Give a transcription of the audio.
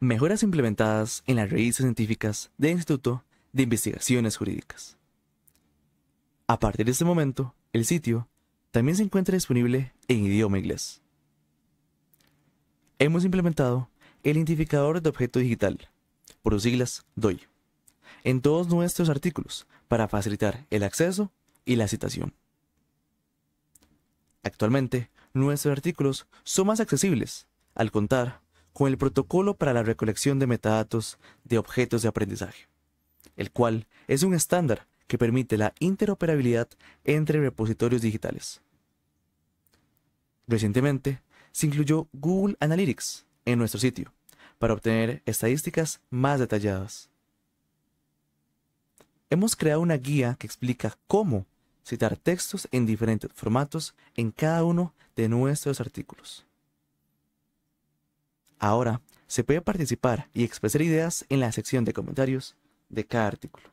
Mejoras implementadas en las revistas científicas del Instituto de Investigaciones Jurídicas. A partir de este momento, el sitio también se encuentra disponible en idioma inglés. Hemos implementado el identificador de objeto digital, por sus siglas DOI, en todos nuestros artículos para facilitar el acceso y la citación. Actualmente, nuestros artículos son más accesibles al contar con el protocolo para la recolección de metadatos de objetos de aprendizaje, el cual es un estándar que permite la interoperabilidad entre repositorios digitales. Recientemente, se incluyó Google Analytics en nuestro sitio para obtener estadísticas más detalladas. Hemos creado una guía que explica cómo citar textos en diferentes formatos en cada uno de nuestros artículos. Ahora se puede participar y expresar ideas en la sección de comentarios de cada artículo.